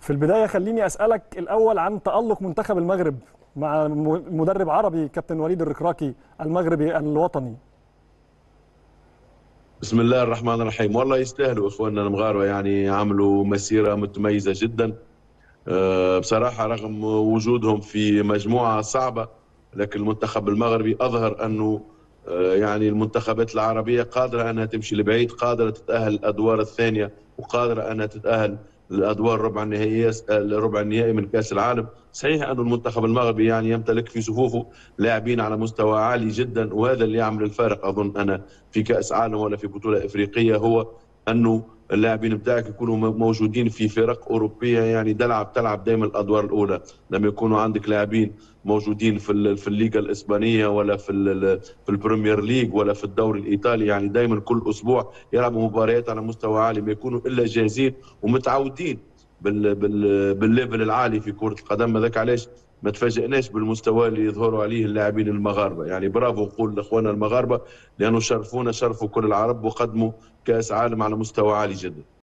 في البدايه خليني اسالك الاول عن تالق منتخب المغرب مع مدرب عربي كابتن وليد الركراكي المغربي الوطني بسم الله الرحمن الرحيم والله يستاهلوا اخواننا المغاربه يعني عملوا مسيره متميزه جدا أه، بصراحه رغم وجودهم في مجموعه صعبه لكن المنتخب المغربي اظهر انه أه، يعني المنتخبات العربيه قادره انها تمشي لبعيد قادره تتاهل الادوار الثانيه وقادره انها تتاهل الادوار ربع النهائي الربع النهائي من كاس العالم صحيح أن المنتخب المغربي يعني يمتلك في صفوفه لاعبين على مستوى عالي جدا وهذا اللي يعمل الفارق اظن انا في كاس عالم ولا في بطوله افريقيه هو انه اللاعبين بتاعك يكونوا موجودين في فرق اوروبيه يعني تلعب تلعب دائما الادوار الاولى لما يكونوا عندك لاعبين موجودين في في الليغا الاسبانيه ولا في في البريمير ليج ولا في الدوري الايطالي يعني دائما كل اسبوع يلعبوا مباريات على مستوى عالي ما يكونوا الا جاهزين ومتعودين بال بال بالليفل العالي في كره القدم هذاك علاش ما تفاجئناش بالمستوى اللي يظهروا عليه اللاعبين المغاربه يعني برافو نقول لاخواننا المغاربه لانه شرفونا شرفوا كل العرب وقدموا كاس عالم على مستوى عالي جدا